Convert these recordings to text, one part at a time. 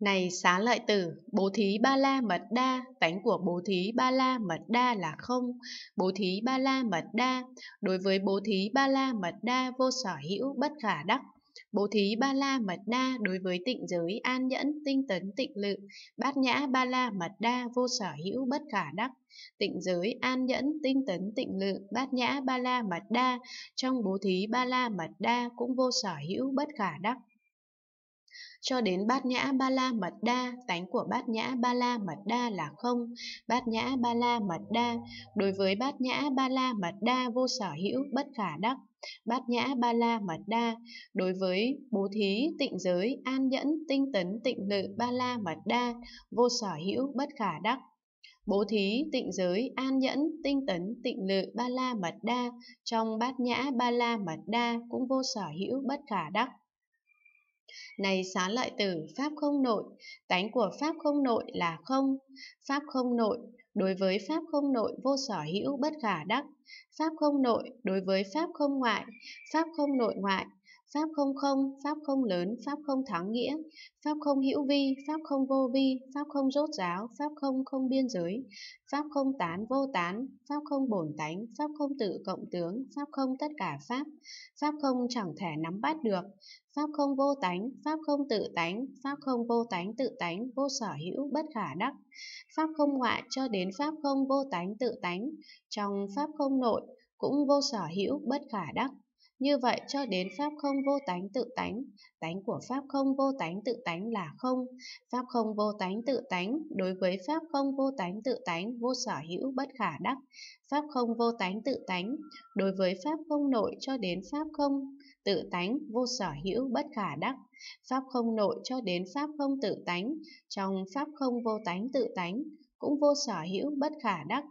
Này xá lợi tử, bố thí ba la mật đa, tánh của bố thí ba la mật đa là không, bố thí ba la mật đa, đối với bố thí ba la mật đa vô sở hữu bất khả đắc. Bố thí ba la mật đa đối với tịnh giới an nhẫn, tinh tấn tịnh lự, bát nhã ba la mật đa vô sở hữu bất khả đắc. Tịnh giới an nhẫn, tinh tấn tịnh lự, bát nhã ba la mật đa, trong bố thí ba la mật đa cũng vô sở hữu bất khả đắc cho đến bát nhã ba la mật đa, tánh của bát nhã ba la mật đa là không. Bát nhã ba la mật đa, đối với bát nhã ba la mật đa vô sở hữu bất khả đắc. Bát nhã ba la mật đa, đối với bố thí, tịnh giới, an nhẫn, tinh tấn, tịnh lự ba la mật đa, vô sở hữu bất khả đắc bố thí, tịnh giới, an nhẫn, tinh tấn, tịnh lự, ba la mật đa, trong bát nhã ba la mật đa cũng vô sở hữu bất khả đắc. Này xá lợi tử, Pháp không nội, tánh của Pháp không nội là không. Pháp không nội, đối với Pháp không nội vô sở hữu bất khả đắc. Pháp không nội, đối với Pháp không ngoại, Pháp không nội ngoại, Pháp không không, Pháp không lớn, Pháp không thắng nghĩa, Pháp không hữu vi, Pháp không vô vi, Pháp không rốt ráo, Pháp không không biên giới, Pháp không tán vô tán, Pháp không bổn tánh, Pháp không tự cộng tướng, Pháp không tất cả Pháp, Pháp không chẳng thể nắm bắt được, Pháp không vô tánh, Pháp không tự tánh, Pháp không vô tánh tự tánh, vô sở hữu, bất khả đắc, Pháp không ngoại cho đến Pháp không vô tánh tự tánh, trong Pháp không nội, cũng vô sở hữu, bất khả đắc. Như vậy cho đến pháp không vô tánh tự tánh, tánh của pháp không vô tánh tự tánh là không, pháp không vô tánh tự tánh đối với pháp không vô tánh tự tánh vô sở hữu bất khả đắc, pháp không vô tánh tự tánh đối với pháp không nội cho đến pháp không tự tánh vô sở hữu bất khả đắc, pháp không nội cho đến pháp không tự tánh, trong pháp không vô tánh tự tánh cũng vô sở hữu bất khả đắc.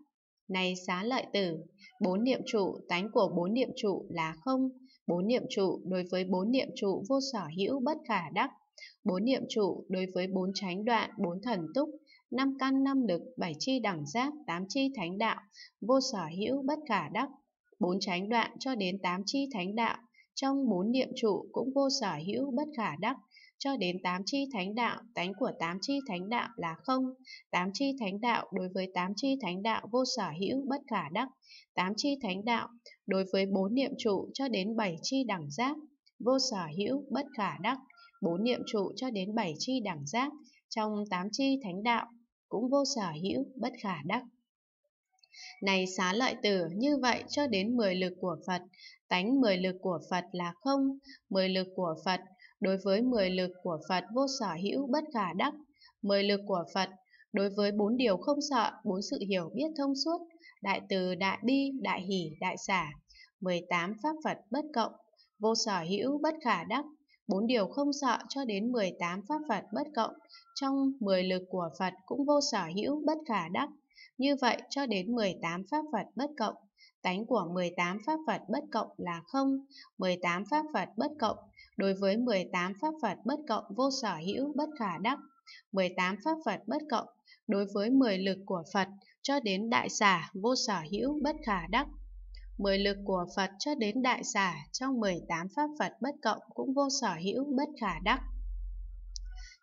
Này xá lợi tử, bốn niệm trụ, tánh của bốn niệm trụ là không, Bốn niệm trụ đối với bốn niệm trụ vô sở hữu bất khả đắc. Bốn niệm trụ đối với bốn chánh đoạn, bốn thần túc, năm căn năm lực, bảy chi đẳng giác, tám chi thánh đạo, vô sở hữu bất khả đắc. Bốn chánh đoạn cho đến tám chi thánh đạo, trong bốn niệm trụ cũng vô sở hữu bất khả đắc cho đến tám chi thánh đạo, tánh của tám chi thánh đạo là không. Tám chi thánh đạo đối với tám chi thánh đạo vô sở hữu bất khả đắc. Tám chi thánh đạo đối với bốn niệm trụ cho đến bảy chi đẳng giác, vô sở hữu bất khả đắc. Bốn niệm trụ cho đến bảy chi đẳng giác, trong tám chi thánh đạo cũng vô sở hữu bất khả đắc. Này xá lợi tử, như vậy cho đến mười lực của Phật, tánh mười lực của Phật là không, mười lực của Phật đối với 10 lực của Phật vô sở hữu bất khả đắc, 10 lực của Phật đối với bốn điều không sợ, bốn sự hiểu biết thông suốt, đại từ, đại bi, đại hỷ, đại xả, 18 pháp Phật bất cộng, vô sở hữu bất khả đắc, bốn điều không sợ cho đến 18 pháp Phật bất cộng, trong 10 lực của Phật cũng vô sở hữu bất khả đắc. Như vậy cho đến 18 pháp Phật bất cộng, tánh của 18 pháp Phật bất cộng là không, 18 pháp Phật bất cộng đối với 18 pháp Phật bất cộng vô sở hữu bất khả đắc, 18 pháp Phật bất cộng đối với 10 lực của Phật cho đến đại xả vô sở hữu bất khả đắc. 10 lực của Phật cho đến đại xả trong 18 pháp Phật bất cộng cũng vô sở hữu bất khả đắc.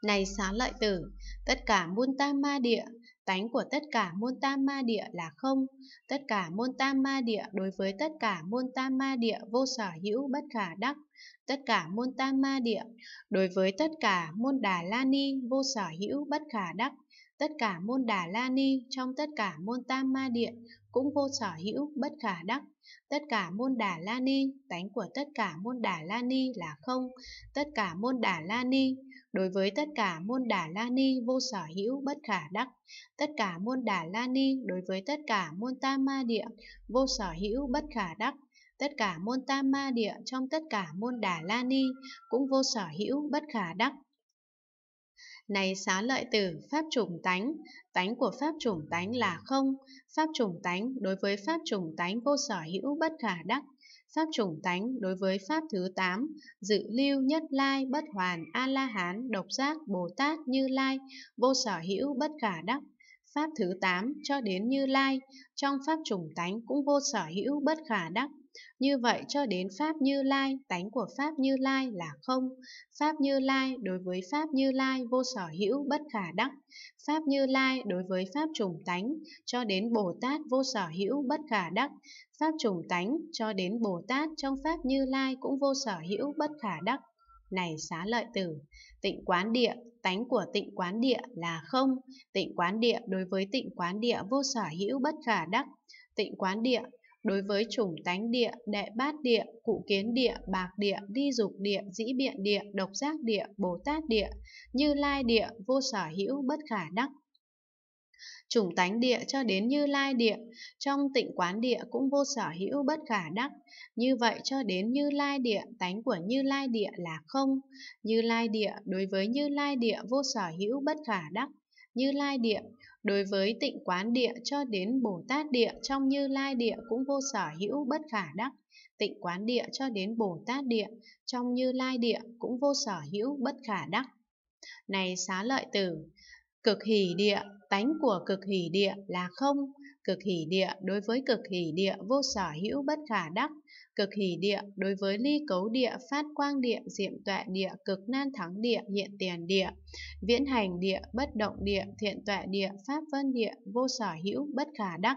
Này xá lợi tử, tất cả muôn tam ma địa Tánh của tất cả môn tam ma địa là không, tất cả môn tam ma địa đối với tất cả môn tam ma địa vô sở hữu bất khả đắc, tất cả môn tam ma địa đối với tất cả môn đà la ni vô sở hữu bất khả đắc, tất cả môn đà la ni trong tất cả môn tam ma địa cũng vô sở hữu bất khả đắc tất cả môn đà la ni tánh của tất cả môn đà la ni là không tất cả môn đà la ni Đối với tất cả môn Đà la ni vô sở hữu bất khả đắc, tất cả môn Đà la ni đối với tất cả môn tam ma địa vô sở hữu bất khả đắc, tất cả môn tam ma địa trong tất cả môn đà la ni cũng vô sở hữu bất khả đắc. Này xá lợi tử, pháp chủng tánh, tánh của pháp chủng tánh là không, pháp chủng tánh đối với pháp chủng tánh vô sở hữu bất khả đắc, Pháp chủng tánh đối với Pháp thứ 8, dự lưu nhất lai bất hoàn A-la-hán độc giác Bồ Tát như lai, vô sở hữu bất khả đắc. Pháp thứ 8 cho đến như lai, trong Pháp chủng tánh cũng vô sở hữu bất khả đắc. Như vậy cho đến Pháp Như Lai, tánh của Pháp Như Lai là không. Pháp Như Lai đối với Pháp Như Lai vô sở hữu bất khả đắc. Pháp Như Lai đối với Pháp trùng tánh cho đến Bồ Tát vô sở hữu bất khả đắc. Pháp trùng tánh cho đến Bồ Tát trong Pháp Như Lai cũng vô sở hữu bất khả đắc. Này xá lợi tử, tịnh quán địa, tánh của tịnh quán địa là không, tịnh quán địa đối với tịnh quán địa vô sở hữu bất khả đắc, tịnh quán địa Đối với chủng tánh địa, đệ bát địa, cụ kiến địa, bạc địa, đi dục địa, dĩ biện địa, độc giác địa, bồ tát địa, như lai địa, vô sở hữu bất khả đắc, chủng tánh địa cho đến như lai địa, trong tịnh quán địa cũng vô sở hữu bất khả đắc. Như vậy cho đến như lai địa, tánh của như lai địa là không. Như lai địa, đối với như lai địa vô sở hữu bất khả đắc. Như lai địa Đối với tịnh quán địa cho đến Bồ Tát địa trong Như Lai địa cũng vô sở hữu bất khả đắc, tịnh quán địa cho đến Bồ Tát địa trong Như Lai địa cũng vô sở hữu bất khả đắc. Này xá lợi tử, cực hỷ địa, tánh của cực hỷ địa là không, Cực hỷ địa đối với cực hỷ địa vô sở hữu bất khả đắc, cực hỷ địa đối với ly cấu địa, phát quang địa, diệm tuệ địa, cực nan thắng địa, hiện tiền địa, viễn hành địa, bất động địa, thiện tuệ địa, pháp vân địa, vô sở hữu bất khả đắc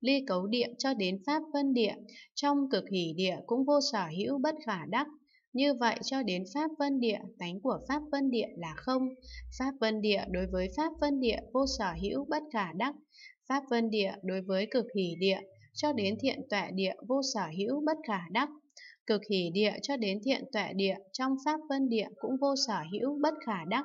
ly cấu địa cho đến pháp vân địa, trong cực hỷ địa cũng vô sở hữu bất khả đắc. Như vậy cho đến pháp vân địa, tánh của pháp vân địa là không. Pháp vân địa đối với pháp vân địa vô sở hữu bất khả đắc. Pháp vân địa đối với cực hỷ địa cho đến thiện tuệ địa vô sở hữu bất khả đắc. Cực hỷ địa cho đến thiện tuệ địa trong pháp vân địa cũng vô sở hữu bất khả đắc.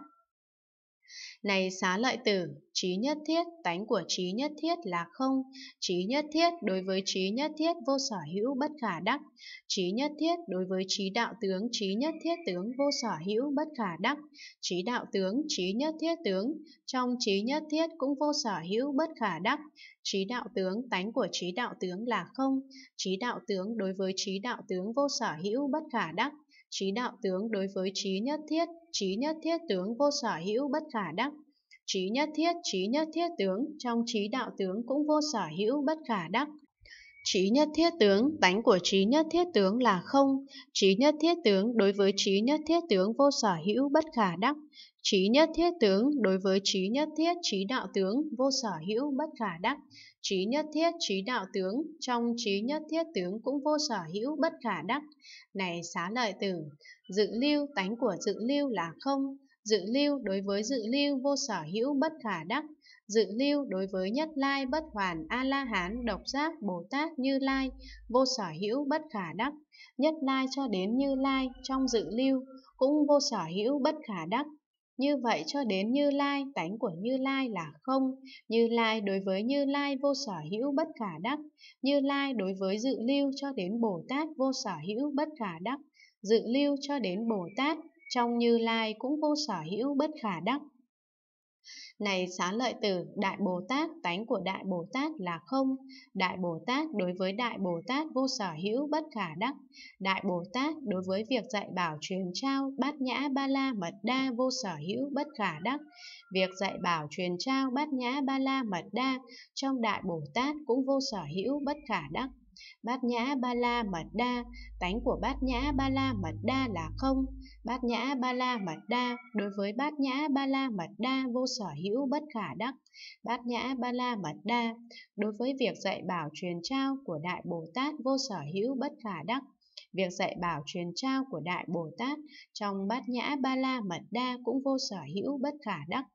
Này xá lợi tử, trí nhất thiết, tánh của trí nhất thiết là không, trí nhất thiết đối với trí nhất thiết vô sở hữu bất khả đắc, trí nhất thiết đối với trí đạo tướng trí nhất thiết tướng vô sở hữu bất khả đắc, trí đạo tướng trí nhất thiết tướng, trong trí nhất thiết cũng vô sở hữu bất khả đắc, trí đạo tướng tánh của trí đạo tướng là không, trí đạo tướng đối với trí đạo tướng vô sở hữu bất khả đắc, trí đạo tướng đối với trí nhất thiết, trí nhất thiết tướng vô sở hữu bất khả đắc. Trí nhất thiết, trí nhất thiết tướng trong trí đạo tướng cũng vô sở hữu bất khả đắc. Trí nhất thiết tướng, tánh của trí nhất thiết tướng là không, trí nhất thiết tướng đối với trí nhất thiết tướng vô sở hữu bất khả đắc, trí nhất thiết tướng đối với trí nhất thiết trí đạo tướng vô sở hữu bất khả đắc, trí nhất thiết trí đạo tướng, trong trí nhất thiết tướng cũng vô sở hữu bất khả đắc. Này xá lợi tử, dự lưu tánh của dự lưu là không, dự lưu đối với dự lưu vô sở hữu bất khả đắc, dự lưu đối với nhất lai bất hoàn a la hán độc giác bồ tát như lai vô sở hữu bất khả đắc nhất lai cho đến như lai trong dự lưu cũng vô sở hữu bất khả đắc như vậy cho đến Như Lai, tánh của Như Lai là không. Như Lai đối với Như Lai vô sở hữu bất khả đắc. Như Lai đối với dự lưu cho đến Bồ Tát vô sở hữu bất khả đắc. Dự lưu cho đến Bồ Tát, trong Như Lai cũng vô sở hữu bất khả đắc. Này xá lợi tử, Đại Bồ Tát, tánh của Đại Bồ Tát là không. Đại Bồ Tát đối với Đại Bồ Tát vô sở hữu bất khả đắc. Đại Bồ Tát đối với việc dạy bảo truyền trao bát nhã ba la mật đa vô sở hữu bất khả đắc. Việc dạy bảo truyền trao bát nhã ba la mật đa trong Đại Bồ Tát cũng vô sở hữu bất khả đắc. Bát nhã ba la mật đa, tánh của bát nhã ba la mật đa là không. Bát nhã ba la mật đa, đối với bát nhã ba la mật đa vô sở hữu bất khả đắc. Bát nhã ba la mật đa, đối với việc dạy bảo truyền trao của Đại Bồ Tát vô sở hữu bất khả đắc. Việc dạy bảo truyền trao của Đại Bồ Tát trong bát nhã ba la mật đa cũng vô sở hữu bất khả đắc.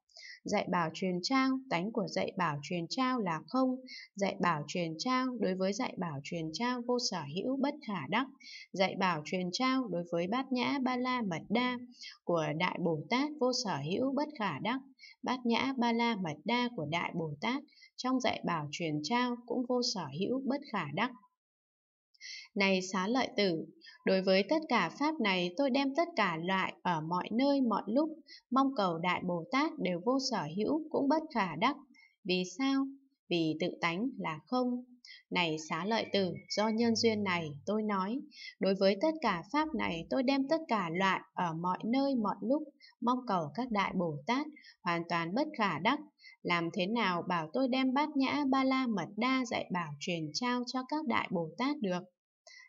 Dạy bảo truyền trao, tánh của dạy bảo truyền trao là không. Dạy bảo truyền trao đối với dạy bảo truyền trao vô sở hữu bất khả đắc. Dạy bảo truyền trao đối với bát nhã ba la mật đa của Đại Bồ Tát vô sở hữu bất khả đắc. Bát nhã ba la mật đa của Đại Bồ Tát trong dạy bảo truyền trao cũng vô sở hữu bất khả đắc. Này xá lợi tử, đối với tất cả pháp này tôi đem tất cả loại ở mọi nơi mọi lúc, mong cầu Đại Bồ Tát đều vô sở hữu cũng bất khả đắc. Vì sao? Vì tự tánh là không. Này xá lợi tử, do nhân duyên này tôi nói, đối với tất cả pháp này tôi đem tất cả loại ở mọi nơi mọi lúc, mong cầu các đại Bồ Tát hoàn toàn bất khả đắc. Làm thế nào bảo tôi đem bát nhã ba la mật đa dạy bảo truyền trao cho các đại Bồ Tát được?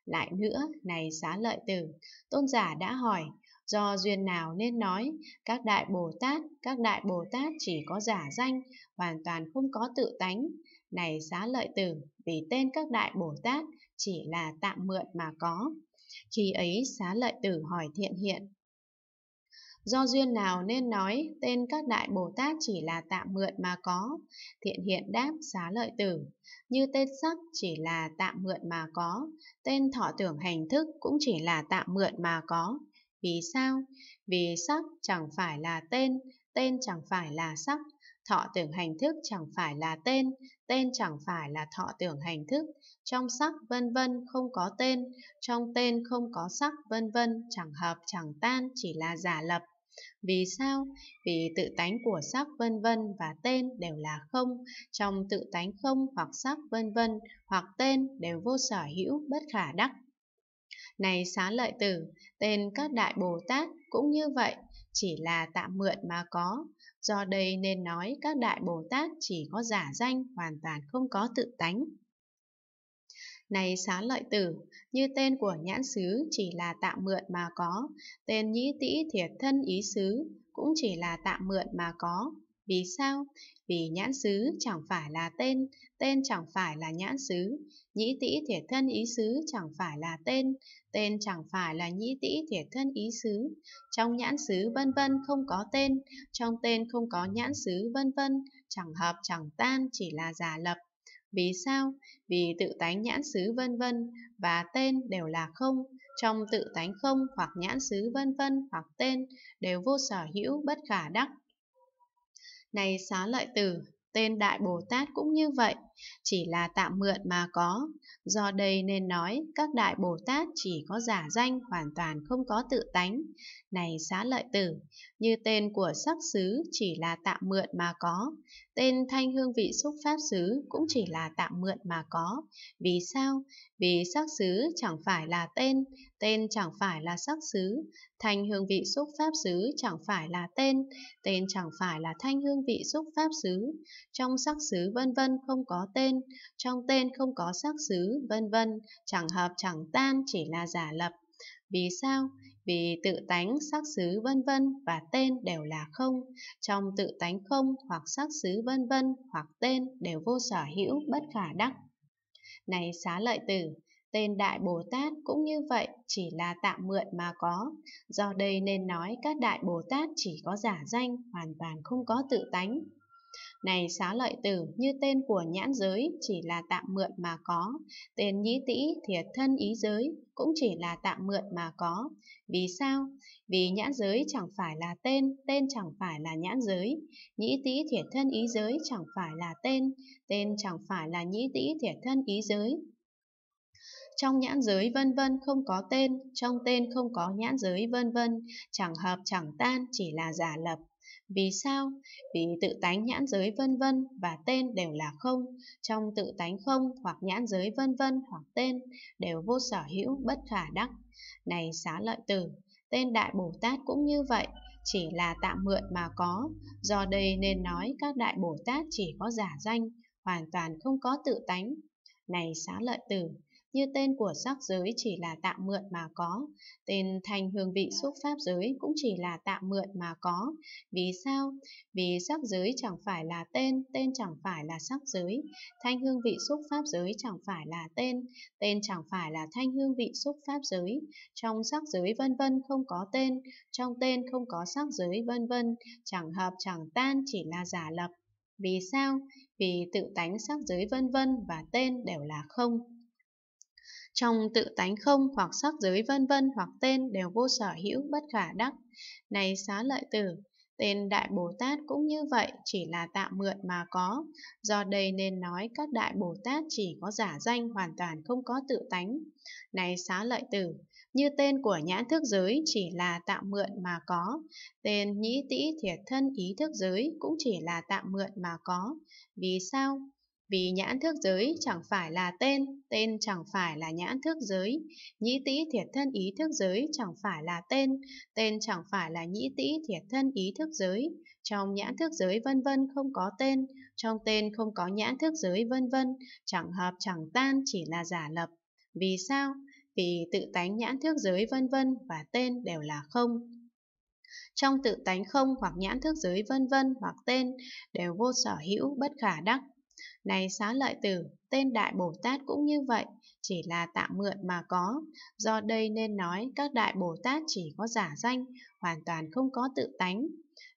Lại nữa, này xá lợi tử, tôn giả đã hỏi, do duyên nào nên nói, các đại Bồ Tát, các đại Bồ Tát chỉ có giả danh, hoàn toàn không có tự tánh. Này xá lợi tử, vì tên các đại Bồ Tát chỉ là tạm mượn mà có. Khi ấy xá lợi tử hỏi thiện hiện, Do duyên nào nên nói tên các đại Bồ Tát chỉ là tạm mượn mà có, thiện hiện đáp xá lợi tử. Như tên sắc chỉ là tạm mượn mà có, tên thọ tưởng hành thức cũng chỉ là tạm mượn mà có. Vì sao? Vì sắc chẳng phải là tên, tên chẳng phải là sắc, thọ tưởng hành thức chẳng phải là tên, tên chẳng phải là thọ tưởng hành thức, trong sắc vân vân không có tên, trong tên không có sắc vân vân, chẳng hợp chẳng tan chỉ là giả lập. Vì sao? Vì tự tánh của sắc vân vân và tên đều là không, trong tự tánh không hoặc sắc vân vân hoặc tên đều vô sở hữu bất khả đắc. Này xá lợi tử, tên các đại Bồ Tát cũng như vậy, chỉ là tạm mượn mà có. Do đây nên nói các đại Bồ Tát chỉ có giả danh hoàn toàn không có tự tánh. Này xá lợi tử, như tên của nhãn xứ chỉ là tạm mượn mà có, tên nhĩ tĩ thiệt thân ý xứ cũng chỉ là tạm mượn mà có. Vì sao? Vì nhãn xứ chẳng phải là tên, tên chẳng phải là nhãn xứ, nhĩ tĩ thiệt thân ý xứ chẳng phải là tên, tên chẳng phải là nhĩ tĩ thiệt thân ý xứ. Trong nhãn xứ vân vân không có tên, trong tên không có nhãn xứ vân vân, chẳng hợp chẳng tan chỉ là giả lập vì sao? Vì tự tánh nhãn xứ vân vân và tên đều là không, trong tự tánh không hoặc nhãn xứ vân vân hoặc tên đều vô sở hữu bất khả đắc. Này xá lợi tử, tên Đại Bồ Tát cũng như vậy, chỉ là tạm mượn mà có. Do đây nên nói các Đại Bồ Tát chỉ có giả danh hoàn toàn không có tự tánh. Này xá lợi tử, như tên của sắc xứ chỉ là tạm mượn mà có, tên thanh hương vị xúc pháp xứ cũng chỉ là tạm mượn mà có. Vì sao? Vì sắc xứ chẳng phải là tên, tên chẳng phải là sắc xứ, thanh hương vị xúc pháp xứ chẳng phải là tên, tên chẳng phải là thanh hương vị xúc pháp xứ, trong sắc xứ vân vân không có tên, trong tên không có sắc xứ vân vân, chẳng hợp chẳng tan chỉ là giả lập. Vì sao? Vì tự tánh, sắc xứ vân vân và tên đều là không, trong tự tánh không hoặc sắc xứ vân vân hoặc tên đều vô sở hữu bất khả đắc. Này xá lợi tử, Tên Đại Bồ Tát cũng như vậy chỉ là tạm mượn mà có, do đây nên nói các Đại Bồ Tát chỉ có giả danh, hoàn toàn không có tự tánh. Này xá lợi tử, như tên của nhãn giới chỉ là tạm mượn mà có, tên nhĩ tĩ thiệt thân ý giới cũng chỉ là tạm mượn mà có. Vì sao? Vì nhãn giới chẳng phải là tên, tên chẳng phải là nhãn giới, nhĩ tĩ thiệt thân ý giới chẳng phải là tên, tên chẳng phải là nhĩ tĩ thiệt thân ý giới, trong nhãn giới vân vân không có tên, trong tên không có nhãn giới vân vân, chẳng hợp chẳng tan chỉ là giả lập. Vì sao? Vì tự tánh nhãn giới vân vân và tên đều là không, trong tự tánh không hoặc nhãn giới vân vân hoặc tên đều vô sở hữu bất khả đắc. Này xá lợi tử, tên Đại Bồ Tát cũng như vậy, chỉ là tạm mượn mà có, do đây nên nói các Đại Bồ Tát chỉ có giả danh, hoàn toàn không có tự tánh. Này xá lợi tử, như tên của sắc giới chỉ là tạm mượn mà có, tên thành hương vị xúc pháp giới cũng chỉ là tạm mượn mà có. Vì sao? Vì sắc giới chẳng phải là tên, tên chẳng phải là sắc giới, thanh hương vị xúc pháp giới chẳng phải là tên, tên chẳng phải là thanh hương vị xúc pháp giới, trong sắc giới vân vân không có tên, trong tên không có sắc giới vân vân, chẳng hợp chẳng tan chỉ là giả lập. Vì sao? Vì tự tánh sắc giới vân vân và tên đều là không trong tự tánh không hoặc sắc giới vân vân hoặc tên đều vô sở hữu bất khả đắc. Này xá lợi tử, tên Đại Bồ Tát cũng như vậy chỉ là tạm mượn mà có, do đây nên nói các Đại Bồ Tát chỉ có giả danh hoàn toàn không có tự tánh. Này xá lợi tử, như tên của nhãn thức giới chỉ là tạm mượn mà có, tên nhĩ tĩ thiệt thân ý thức giới cũng chỉ là tạm mượn mà có. Vì sao? Vì nhãn thức giới chẳng phải là tên, tên chẳng phải là nhãn thức giới, nhĩ tĩ thiệt thân ý thức giới chẳng phải là tên, tên chẳng phải là nhĩ tĩ thiệt thân ý thức giới, trong nhãn thức giới vân vân không có tên, trong tên không có nhãn thức giới vân vân, chẳng hợp chẳng tan chỉ là giả lập. Vì sao? Vì tự tánh nhãn thức giới vân vân và tên đều là không trong tự tánh không hoặc nhãn thức giới vân vân hoặc tên đều vô sở hữu bất khả đắc này xá lợi tử, tên Đại Bồ Tát cũng như vậy, chỉ là tạm mượn mà có. Do đây nên nói các Đại Bồ Tát chỉ có giả danh, hoàn toàn không có tự tánh.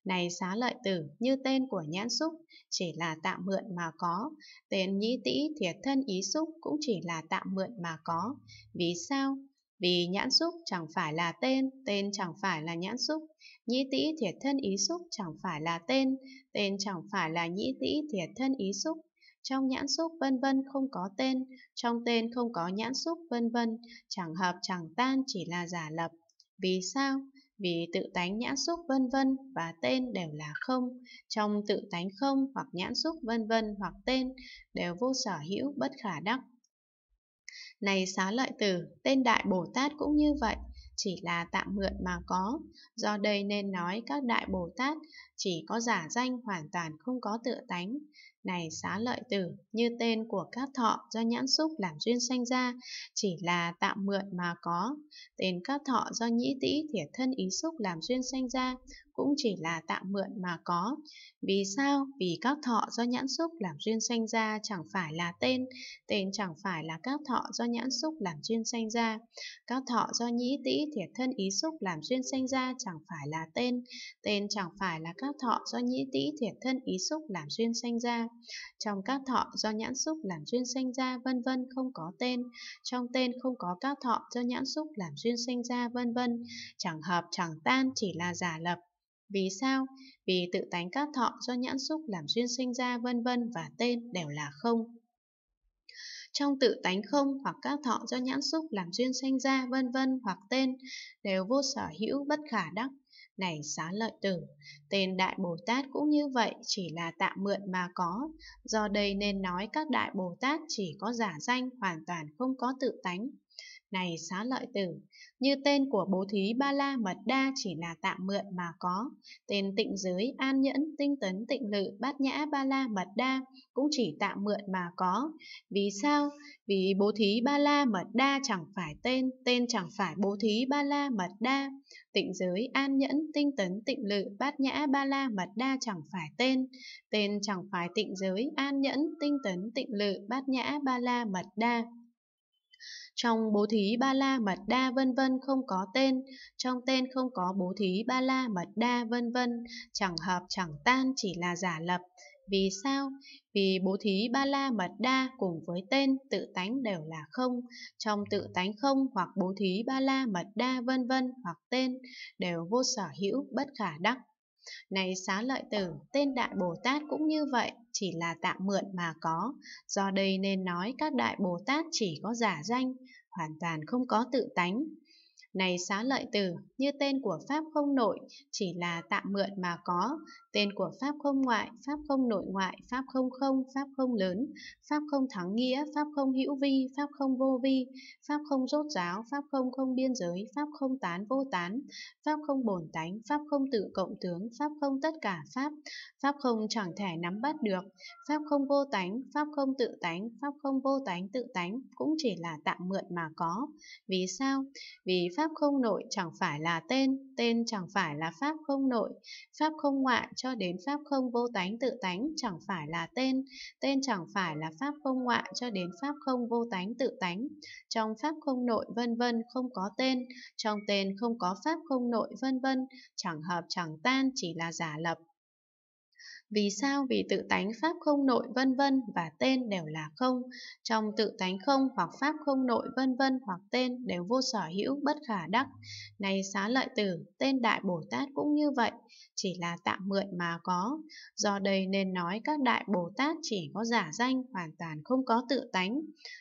Này xá lợi tử, như tên của nhãn xúc, chỉ là tạm mượn mà có. Tên nhĩ tĩ thiệt thân ý xúc cũng chỉ là tạm mượn mà có. Vì sao? Vì nhãn xúc chẳng phải là tên, tên chẳng phải là nhãn xúc. Nhĩ tĩ thiệt thân ý xúc chẳng phải là tên, tên chẳng phải là nhĩ tĩ thiệt thân ý xúc trong nhãn xúc vân vân không có tên, trong tên không có nhãn xúc vân vân, chẳng hợp chẳng tan chỉ là giả lập. Vì sao? Vì tự tánh nhãn xúc vân vân và tên đều là không, trong tự tánh không hoặc nhãn xúc vân vân hoặc tên đều vô sở hữu bất khả đắc. Này xá lợi tử, tên Đại Bồ Tát cũng như vậy, chỉ là tạm mượn mà có. Do đây nên nói các Đại Bồ Tát chỉ có giả danh hoàn toàn không có tự tánh. Này xá lợi tử, như tên của các thọ do nhãn xúc làm duyên sanh ra, chỉ là tạm mượn mà có. Tên các thọ do nhĩ tĩ thiệt thân ý xúc làm duyên sanh ra, cũng chỉ là tạm mượn mà có. Vì sao? Vì các thọ do nhãn xúc làm duyên sanh ra chẳng phải là tên, tên chẳng phải là các thọ do nhãn xúc làm duyên sanh ra. Các thọ do nhĩ tĩ thiệt thân ý xúc làm duyên sanh ra chẳng phải là tên, tên chẳng phải là các thọ do nhĩ tĩ thiệt thân ý xúc làm duyên sanh ra. Trong các thọ do nhãn xúc làm duyên sanh ra vân vân không có tên, trong tên không có các thọ do nhãn xúc làm duyên sanh ra vân vân, chẳng hợp chẳng tan chỉ là giả lập vì sao? Vì tự tánh các thọ do nhãn xúc làm duyên sinh ra vân vân và tên đều là không. Trong tự tánh không hoặc các thọ do nhãn xúc làm duyên sinh ra vân vân hoặc tên đều vô sở hữu bất khả đắc. Này xá lợi tử, tên Đại Bồ Tát cũng như vậy chỉ là tạm mượn mà có. Do đây nên nói các Đại Bồ Tát chỉ có giả danh hoàn toàn không có tự tánh này xá lợi tử, như tên của bố thí ba la mật đa chỉ là tạm mượn mà có, tên tịnh giới an nhẫn tinh tấn tịnh lự bát nhã ba la mật đa cũng chỉ tạm mượn mà có. Vì sao? Vì bố thí ba la mật đa chẳng phải tên, tên chẳng phải bố thí ba la mật đa. Tịnh giới an nhẫn tinh tấn tịnh lự bát nhã ba la mật đa chẳng phải tên, tên chẳng phải tịnh giới an nhẫn tinh tấn tịnh lự bát nhã ba la mật đa. Trong bố thí ba la mật đa vân vân không có tên, trong tên không có bố thí ba la mật đa vân vân, chẳng hợp chẳng tan chỉ là giả lập. Vì sao? Vì bố thí ba la mật đa cùng với tên tự tánh đều là không, trong tự tánh không hoặc bố thí ba la mật đa vân vân hoặc tên đều vô sở hữu bất khả đắc. Này xá lợi tử, tên Đại Bồ Tát cũng như vậy, chỉ là tạm mượn mà có, do đây nên nói các đại Bồ Tát chỉ có giả danh, hoàn toàn không có tự tánh. Này xá lợi tử, như tên của Pháp không nội, chỉ là tạm mượn mà có. Tên của Pháp không ngoại, Pháp không nội ngoại, Pháp không không, Pháp không lớn, Pháp không thắng nghĩa, Pháp không hữu vi, Pháp không vô vi, Pháp không rốt giáo, Pháp không không biên giới, Pháp không tán vô tán, Pháp không bổn tánh, Pháp không tự cộng tướng, Pháp không tất cả Pháp, Pháp không chẳng thể nắm bắt được, Pháp không vô tánh, Pháp không tự tánh, Pháp không vô tánh tự tánh, cũng chỉ là tạm mượn mà có. Vì sao? Vì Pháp pháp không nội chẳng phải là tên, tên chẳng phải là pháp không nội, pháp không ngoại cho đến pháp không vô tánh tự tánh chẳng phải là tên, tên chẳng phải là pháp không ngoại cho đến pháp không vô tánh tự tánh. Trong pháp không nội vân vân không có tên, trong tên không có pháp không nội vân vân, chẳng hợp chẳng tan chỉ là giả lập vì sao? Vì tự tánh pháp không nội vân vân và tên đều là không. Trong tự tánh không hoặc pháp không nội vân vân hoặc tên đều vô sở hữu bất khả đắc. Này xá lợi tử, tên Đại Bồ Tát cũng như vậy, chỉ là tạm mượn mà có. Do đây nên nói các Đại Bồ Tát chỉ có giả danh, hoàn toàn không có tự tánh.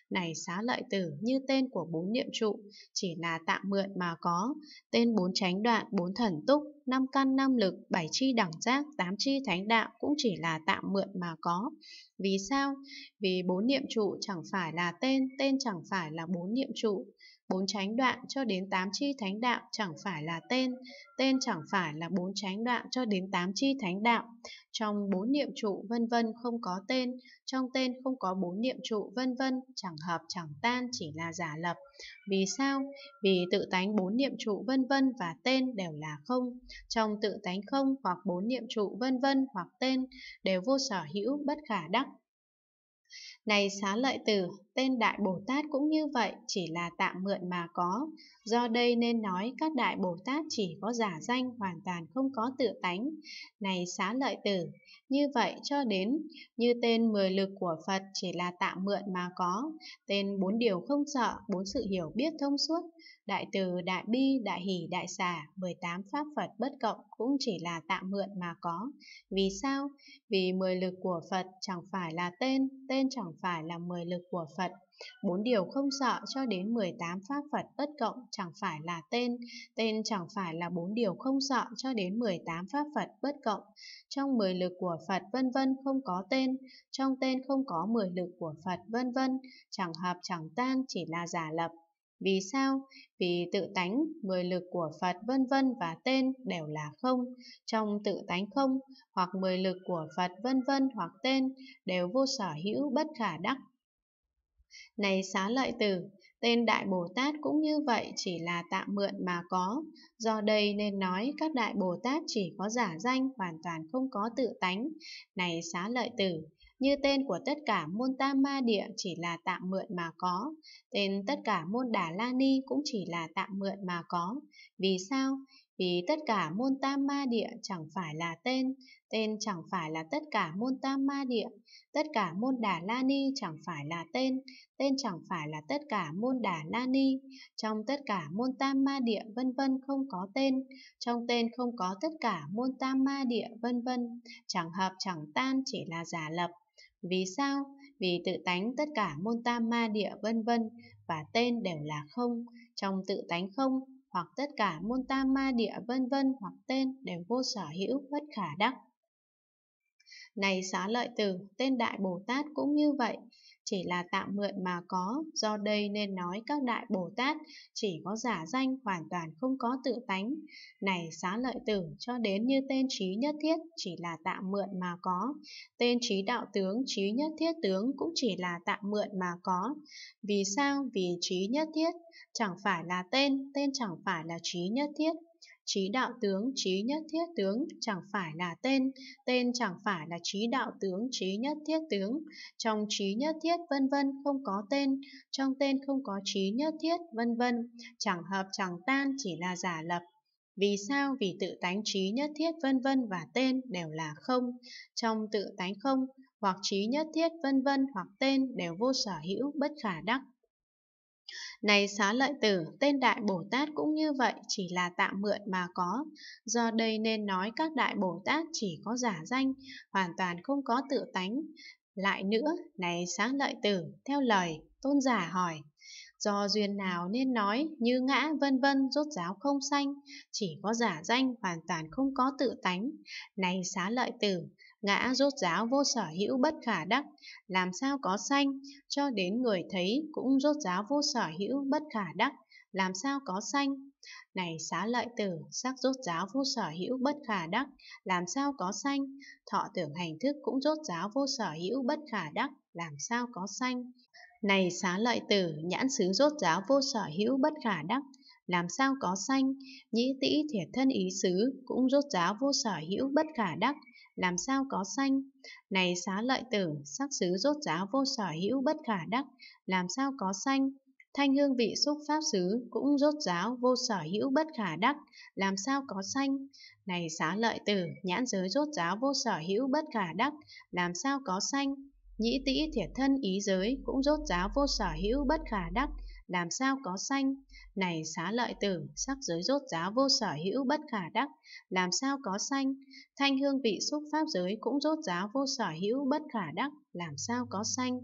Này xá lợi tử, như tên của bốn niệm trụ, chỉ là tạm mượn mà có. Tên bốn tránh đoạn, bốn thần túc, năm căn năm lực, bảy chi đẳng giác, tám chi thánh đạo cũng chỉ là tạm mượn mà có. Vì sao? Vì bốn niệm trụ chẳng phải là tên, tên chẳng phải là bốn niệm trụ bốn chánh đoạn cho đến tám chi thánh đạo chẳng phải là tên, tên chẳng phải là bốn chánh đoạn cho đến tám chi thánh đạo. Trong bốn niệm trụ vân vân không có tên, trong tên không có bốn niệm trụ vân vân, chẳng hợp chẳng tan chỉ là giả lập. Vì sao? Vì tự tánh bốn niệm trụ vân vân và tên đều là không. Trong tự tánh không hoặc bốn niệm trụ vân vân hoặc tên đều vô sở hữu bất khả đắc, này xá lợi tử, tên Đại Bồ Tát cũng như vậy, chỉ là tạm mượn mà có. Do đây nên nói các Đại Bồ Tát chỉ có giả danh hoàn toàn không có tự tánh. Này xá lợi tử, như vậy cho đến, như tên mười lực của Phật chỉ là tạm mượn mà có. Tên bốn điều không sợ, bốn sự hiểu biết thông suốt, Đại từ, đại bi, đại hỷ, đại xả, 18 pháp Phật bất cộng cũng chỉ là tạm mượn mà có. Vì sao? Vì 10 lực của Phật chẳng phải là tên, tên chẳng phải là 10 lực của Phật. Bốn điều không sợ cho đến 18 pháp Phật bất cộng chẳng phải là tên, tên chẳng phải là bốn điều không sợ cho đến 18 pháp Phật bất cộng. Trong 10 lực của Phật vân vân không có tên, trong tên không có 10 lực của Phật vân vân, chẳng hợp chẳng tan chỉ là giả lập vì sao? Vì tự tánh, mười lực của Phật vân vân và tên đều là không. Trong tự tánh không, hoặc mười lực của Phật vân vân hoặc tên đều vô sở hữu bất khả đắc. Này xá lợi tử, tên Đại Bồ Tát cũng như vậy chỉ là tạm mượn mà có. Do đây nên nói các Đại Bồ Tát chỉ có giả danh hoàn toàn không có tự tánh. Này xá lợi tử, như tên của tất cả môn tam ma địa chỉ là tạm mượn mà có, tên tất cả môn đà la ni cũng chỉ là tạm mượn mà có. Vì sao? Vì tất cả môn tam ma địa chẳng phải là tên, tên chẳng phải là tất cả môn tam ma địa, tất cả môn đà la ni chẳng phải là tên, tên chẳng phải là tất cả môn đà la ni, trong tất cả môn tam ma địa vân vân không có tên, trong tên không có tất cả môn tam ma địa vân vân, chẳng hợp chẳng tan chỉ là giả lập. Vì sao? Vì tự tánh tất cả môn tam ma địa vân vân và tên đều là không. Trong tự tánh không hoặc tất cả môn tam ma địa vân vân hoặc tên đều vô sở hữu bất khả đắc. Này xá lợi tử, tên Đại Bồ Tát cũng như vậy, chỉ là tạm mượn mà có, do đây nên nói các đại Bồ Tát chỉ có giả danh hoàn toàn không có tự tánh. Này xá lợi tử, cho đến như tên trí nhất thiết chỉ là tạm mượn mà có, tên trí đạo tướng, trí nhất thiết tướng cũng chỉ là tạm mượn mà có. Vì sao? Vì trí nhất thiết chẳng phải là tên, tên chẳng phải là trí nhất thiết, trí đạo tướng, trí nhất thiết tướng chẳng phải là tên, tên chẳng phải là trí đạo tướng, trí nhất thiết tướng. Trong trí nhất thiết vân vân không có tên, trong tên không có trí nhất thiết vân vân, chẳng hợp chẳng tan chỉ là giả lập. Vì sao? Vì tự tánh trí nhất thiết vân vân và tên đều là không. Trong tự tánh không, hoặc trí nhất thiết vân vân hoặc tên đều vô sở hữu bất khả đắc. Này xá lợi tử, tên Đại Bồ Tát cũng như vậy, chỉ là tạm mượn mà có. Do đây nên nói các Đại Bồ Tát chỉ có giả danh, hoàn toàn không có tự tánh. Lại nữa, này xá lợi tử, theo lời, tôn giả hỏi. Do duyên nào nên nói như ngã vân vân rốt giáo không sanh, chỉ có giả danh hoàn toàn không có tự tánh. Này xá lợi tử, Ngã rốt ráo vô sở hữu bất khả đắc, làm sao có sanh, cho đến người thấy cũng rốt ráo vô sở hữu bất khả đắc, làm sao có sanh. Này xá lợi tử, sắc rốt ráo vô sở hữu bất khả đắc, làm sao có sanh, thọ tưởng hành thức cũng rốt ráo vô sở hữu bất khả đắc, làm sao có sanh. Này xá lợi tử, nhãn xứ rốt ráo vô sở hữu bất khả đắc, làm sao có sanh, nhĩ tĩ thiệt thân ý xứ cũng rốt ráo vô sở hữu bất khả đắc, làm sao có sanh. Này xá lợi tử, sắc xứ rốt ráo vô sở hữu bất khả đắc, làm sao có sanh. Thanh hương vị xúc pháp xứ cũng rốt ráo vô sở hữu bất khả đắc, làm sao có sanh. Này xá lợi tử, nhãn giới rốt ráo vô sở hữu bất khả đắc, làm sao có sanh. Nhĩ tĩ thiệt thân ý giới cũng rốt ráo vô sở hữu bất khả đắc, làm sao có sanh? Này xá lợi tử, sắc giới rốt ráo vô sở hữu bất khả đắc, làm sao có sanh? Thanh hương vị xúc pháp giới cũng rốt ráo vô sở hữu bất khả đắc, làm sao có sanh?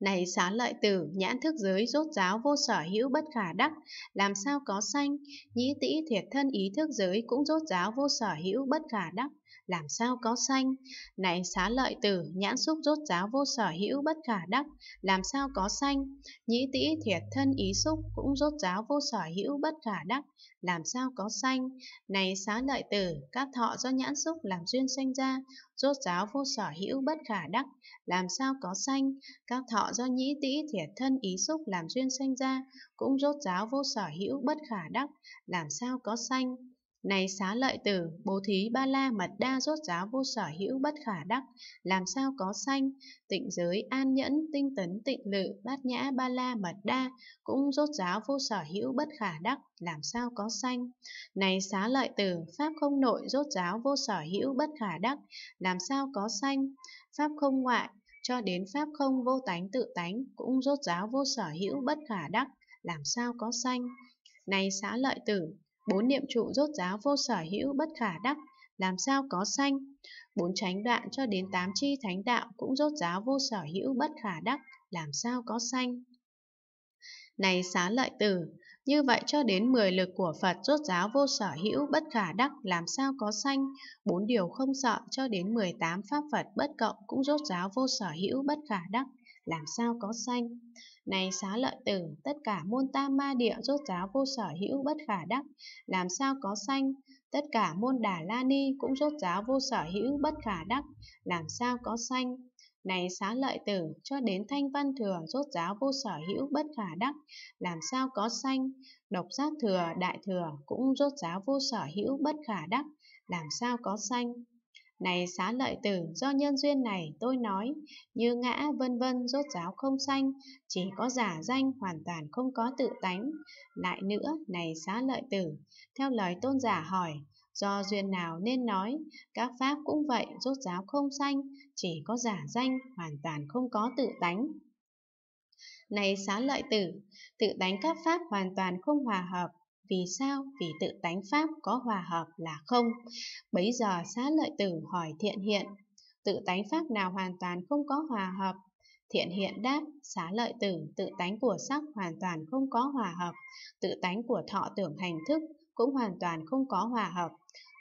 Này xá lợi tử, nhãn thức giới rốt ráo vô sở hữu bất khả đắc, làm sao có sanh? Nhĩ tĩ thiệt thân ý thức giới cũng rốt ráo vô sở hữu bất khả đắc, làm sao có sanh? Này xá lợi tử, nhãn xúc rốt giáo vô sở hữu bất khả đắc, làm sao có sanh? Nhĩ tĩ thiệt thân ý xúc cũng rốt giáo vô sở hữu bất khả đắc, làm sao có sanh? Này xá lợi tử, các thọ do nhãn xúc làm duyên sanh ra, rốt giáo vô sở hữu bất khả đắc, làm sao có sanh? Các thọ do nhĩ tĩ thiệt thân ý xúc làm duyên sanh ra, cũng rốt giáo vô sở hữu bất khả đắc, làm sao có sanh? Này xá lợi tử, bố thí ba la mật đa rốt giáo vô sở hữu bất khả đắc, làm sao có sanh, tịnh giới an nhẫn, tinh tấn tịnh lự, bát nhã ba la mật đa, cũng rốt giáo vô sở hữu bất khả đắc, làm sao có sanh. Này xá lợi tử, pháp không nội rốt giáo vô sở hữu bất khả đắc, làm sao có sanh, pháp không ngoại, cho đến pháp không vô tánh tự tánh, cũng rốt giáo vô sở hữu bất khả đắc, làm sao có sanh. Này xá lợi tử, Bốn niệm trụ rốt giáo vô sở hữu bất khả đắc, làm sao có sanh. Bốn tránh đoạn cho đến tám chi thánh đạo cũng rốt giáo vô sở hữu bất khả đắc, làm sao có sanh. Này xá lợi tử, như vậy cho đến 10 lực của Phật rốt giáo vô sở hữu bất khả đắc làm sao có sanh, bốn điều không sợ cho đến 18 pháp Phật bất cộng cũng rốt giáo vô sở hữu bất khả đắc làm sao có sanh. Này xá lợi tử, tất cả môn ta ma địa rốt giáo vô sở hữu bất khả đắc, làm sao có sanh? Tất cả môn đà la ni cũng rốt giáo vô sở hữu bất khả đắc, làm sao có sanh? Này xá lợi tử, cho đến thanh văn thừa rốt giáo vô sở hữu bất khả đắc, làm sao có sanh? Độc giác thừa, đại thừa cũng rốt giáo vô sở hữu bất khả đắc, làm sao có sanh? Này xá lợi tử, do nhân duyên này tôi nói, như ngã vân vân rốt giáo không sanh, chỉ có giả danh hoàn toàn không có tự tánh. Lại nữa, này xá lợi tử, theo lời tôn giả hỏi, do duyên nào nên nói, các pháp cũng vậy rốt giáo không sanh, chỉ có giả danh hoàn toàn không có tự tánh. Này xá lợi tử, tự tánh các pháp hoàn toàn không hòa hợp vì sao? Vì tự tánh pháp có hòa hợp là không. Bấy giờ xá lợi tử hỏi thiện hiện, tự tánh pháp nào hoàn toàn không có hòa hợp? Thiện hiện đáp, xá lợi tử, tự tánh của sắc hoàn toàn không có hòa hợp, tự tánh của thọ tưởng hành thức cũng hoàn toàn không có hòa hợp,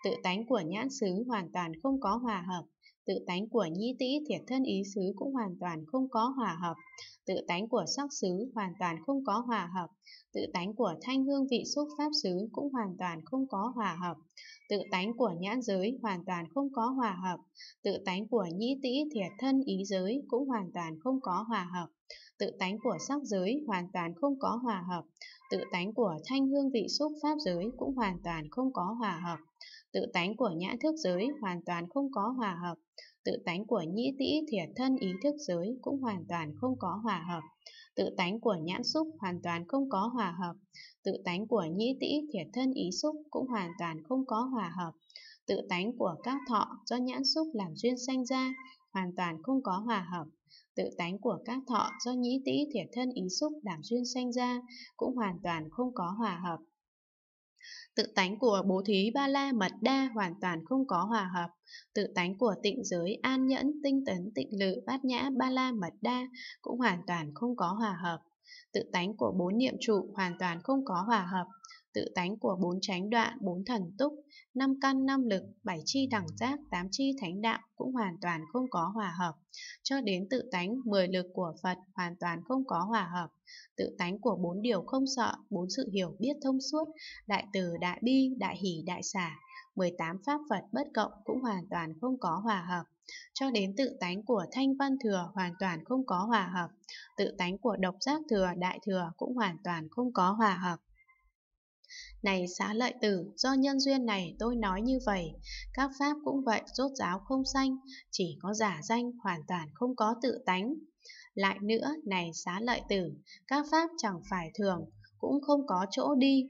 tự tánh của nhãn xứ hoàn toàn không có hòa hợp, tự tánh của nhĩ tĩ thiệt thân ý xứ cũng hoàn toàn không có hòa hợp, tự tánh của sắc xứ hoàn toàn không có hòa hợp, tự tánh của thanh hương vị xúc pháp xứ cũng hoàn toàn không có hòa hợp, tự tánh của nhãn giới hoàn toàn không có hòa hợp, tự tánh của nhĩ tĩ thiệt thân ý giới cũng hoàn toàn không có hòa hợp, tự tánh của sắc giới hoàn toàn không có hòa hợp, tự tánh của thanh hương vị xúc pháp giới cũng hoàn toàn không có hòa hợp tự tánh của nhãn thức giới hoàn toàn không có hòa hợp, tự tánh của nhĩ tĩ thiệt thân ý thức giới cũng hoàn toàn không có hòa hợp, tự tánh của nhãn xúc hoàn toàn không có hòa hợp, tự tánh của nhĩ tĩ thiệt thân ý xúc cũng hoàn toàn không có hòa hợp, tự tánh của các thọ do nhãn xúc làm duyên sanh ra hoàn toàn không có hòa hợp, tự tánh của các thọ do nhĩ tĩ thiệt thân ý xúc làm duyên sanh ra cũng hoàn toàn không có hòa hợp Tự tánh của bố thí ba la mật đa hoàn toàn không có hòa hợp. Tự tánh của tịnh giới an nhẫn, tinh tấn, tịnh lự, bát nhã, ba la mật đa cũng hoàn toàn không có hòa hợp. Tự tánh của bốn niệm trụ hoàn toàn không có hòa hợp tự tánh của bốn chánh đoạn, bốn thần túc, năm căn, năm lực, bảy chi đẳng giác, tám chi thánh đạo cũng hoàn toàn không có hòa hợp, cho đến tự tánh, mười lực của Phật hoàn toàn không có hòa hợp. Tự tánh của bốn điều không sợ, bốn sự hiểu biết thông suốt, đại từ, đại bi, đại hỷ, đại xả, 18 pháp Phật bất cộng cũng hoàn toàn không có hòa hợp cho đến tự tánh của thanh văn thừa hoàn toàn không có hòa hợp, tự tánh của độc giác thừa đại thừa cũng hoàn toàn không có hòa hợp, này xá lợi tử, do nhân duyên này tôi nói như vậy, các pháp cũng vậy, rốt giáo không sanh, chỉ có giả danh hoàn toàn không có tự tánh. Lại nữa, này xá lợi tử, các pháp chẳng phải thường, cũng không có chỗ đi.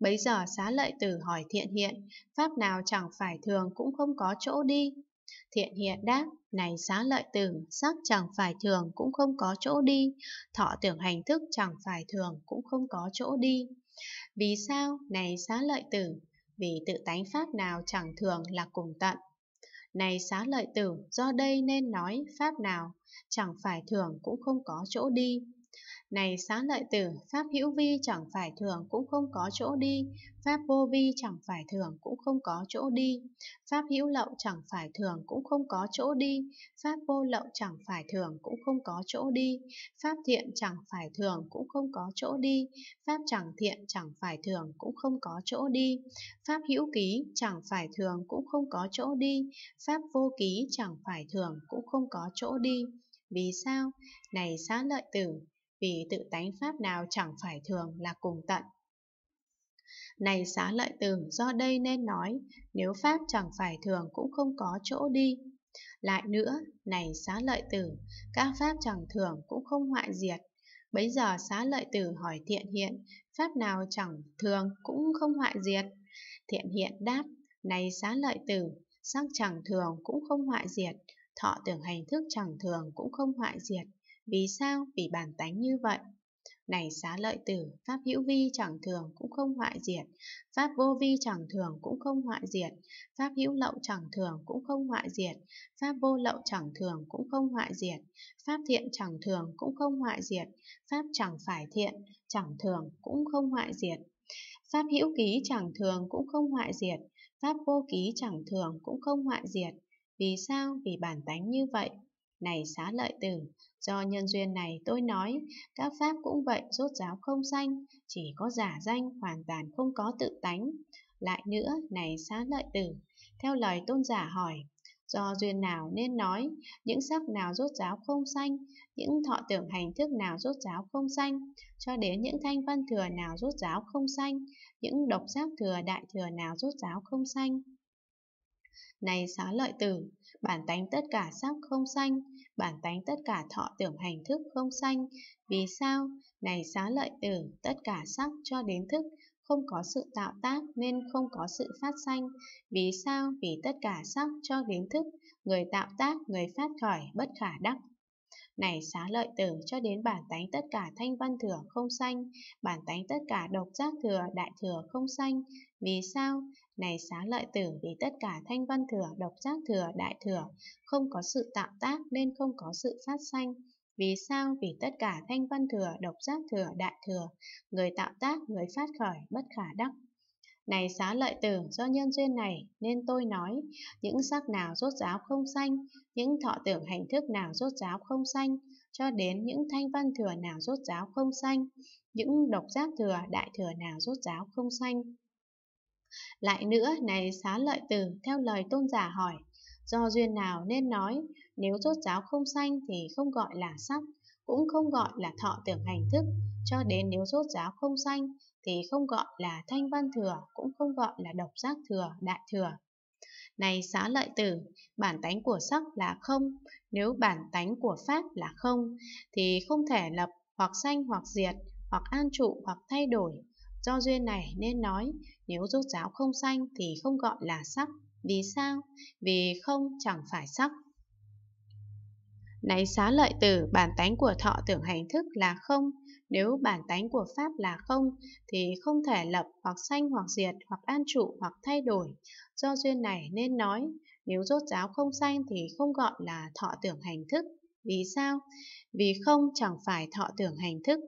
Bấy giờ xá lợi tử hỏi thiện hiện, pháp nào chẳng phải thường cũng không có chỗ đi. Thiện hiện đáp, này xá lợi tử, sắc chẳng phải thường cũng không có chỗ đi, thọ tưởng hành thức chẳng phải thường cũng không có chỗ đi. Vì sao này xá lợi tử? Vì tự tánh pháp nào chẳng thường là cùng tận. Này xá lợi tử, do đây nên nói pháp nào, chẳng phải thường cũng không có chỗ đi, này xá lợi tử, Pháp hữu vi chẳng phải thường cũng không có chỗ đi, Pháp vô vi chẳng phải thường cũng không có chỗ đi, Pháp hữu lậu chẳng phải thường cũng không có chỗ đi, Pháp vô lậu chẳng phải thường cũng không có chỗ đi, Pháp thiện chẳng phải thường cũng không có chỗ đi, Pháp chẳng thiện chẳng phải thường cũng không có chỗ đi, Pháp hữu ký chẳng phải thường cũng không có chỗ đi, Pháp vô ký chẳng phải thường cũng không có chỗ đi. Vì sao? Này xá lợi tử, vì tự tánh pháp nào chẳng phải thường là cùng tận. Này xá lợi tường do đây nên nói, nếu pháp chẳng phải thường cũng không có chỗ đi. Lại nữa, này xá lợi tử, các pháp chẳng thường cũng không hoại diệt. bây giờ xá lợi tử hỏi thiện hiện, pháp nào chẳng thường cũng không hoại diệt. Thiện hiện đáp, này xá lợi tử, sắc chẳng thường cũng không hoại diệt, thọ tưởng hành thức chẳng thường cũng không hoại diệt, vì sao? Vì bản tánh như vậy. Này xá lợi tử, pháp hữu vi chẳng thường cũng không hoại diệt, pháp vô vi chẳng thường cũng không hoại diệt, pháp hữu lậu chẳng thường cũng không hoại diệt, pháp vô lậu chẳng thường cũng không hoại diệt, pháp thiện chẳng thường cũng không hoại diệt, pháp chẳng phải thiện, chẳng thường cũng không hoại diệt. Pháp hữu ký chẳng thường cũng không hoại diệt, pháp vô ký chẳng thường cũng không hoại diệt. Vì sao? Vì bản tánh như vậy. Này xá lợi tử, Do nhân duyên này tôi nói, các pháp cũng vậy, rốt ráo không sanh, chỉ có giả danh, hoàn toàn không có tự tánh. Lại nữa, này xá lợi tử, theo lời tôn giả hỏi, do duyên nào nên nói, những sắc nào rốt ráo không sanh, những thọ tưởng hành thức nào rốt ráo không sanh, cho đến những thanh văn thừa nào rốt ráo không sanh, những độc giác thừa đại thừa nào rốt ráo không sanh. Này xá lợi tử, bản tánh tất cả sắc không sanh, bản tánh tất cả thọ tưởng hành thức không sanh. Vì sao? Này xá lợi tử, tất cả sắc cho đến thức, không có sự tạo tác nên không có sự phát sanh. Vì sao? Vì tất cả sắc cho đến thức, người tạo tác, người phát khởi, bất khả đắc. Này xá lợi tử cho đến bản tánh tất cả thanh văn thừa không sanh, bản tánh tất cả độc giác thừa đại thừa không sanh. Vì sao? này xá lợi tử vì tất cả thanh văn thừa, độc giác thừa, đại thừa, không có sự tạo tác nên không có sự phát sanh. Vì sao? Vì tất cả thanh văn thừa, độc giác thừa, đại thừa, người tạo tác, người phát khởi, bất khả đắc. Này xá lợi tử, do nhân duyên này, nên tôi nói, những sắc nào rốt giáo không sanh, những thọ tưởng hành thức nào rốt giáo không sanh, cho đến những thanh văn thừa nào rốt giáo không sanh, những độc giác thừa, đại thừa nào rốt giáo không sanh. Lại nữa, này xá lợi tử, theo lời tôn giả hỏi, do duyên nào nên nói, nếu rốt giáo không sanh thì không gọi là sắc, cũng không gọi là thọ tưởng hành thức, cho đến nếu rốt giáo không sanh thì không gọi là thanh văn thừa, cũng không gọi là độc giác thừa, đại thừa. Này xá lợi tử, bản tánh của sắc là không, nếu bản tánh của pháp là không, thì không thể lập hoặc sanh hoặc diệt, hoặc an trụ hoặc thay đổi, Do duyên này nên nói, nếu rốt ráo không xanh thì không gọi là sắc. Vì sao? Vì không chẳng phải sắc. Này xá lợi tử, bản tánh của thọ tưởng hành thức là không. Nếu bản tánh của Pháp là không, thì không thể lập hoặc sanh hoặc diệt hoặc an trụ hoặc thay đổi. Do duyên này nên nói, nếu rốt ráo không sanh thì không gọi là thọ tưởng hành thức. Vì sao? Vì không chẳng phải thọ tưởng hành thức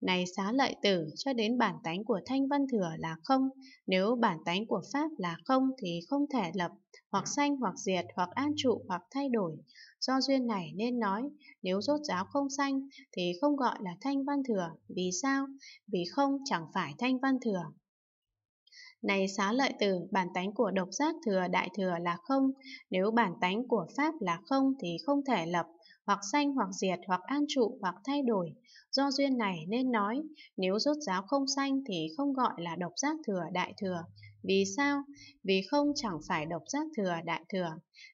này xá lợi tử cho đến bản tánh của thanh văn thừa là không, nếu bản tánh của Pháp là không thì không thể lập, hoặc sanh hoặc diệt hoặc an trụ hoặc thay đổi. Do duyên này nên nói, nếu rốt giáo không sanh thì không gọi là thanh văn thừa, vì sao? Vì không chẳng phải thanh văn thừa. Này xá lợi tử, bản tánh của độc giác thừa đại thừa là không, nếu bản tánh của Pháp là không thì không thể lập, hoặc sanh hoặc diệt hoặc an trụ hoặc thay đổi. Do duyên này nên nói, nếu rốt giáo không sanh thì không gọi là độc giác thừa đại thừa. Vì sao? Vì không chẳng phải độc giác thừa đại thừa.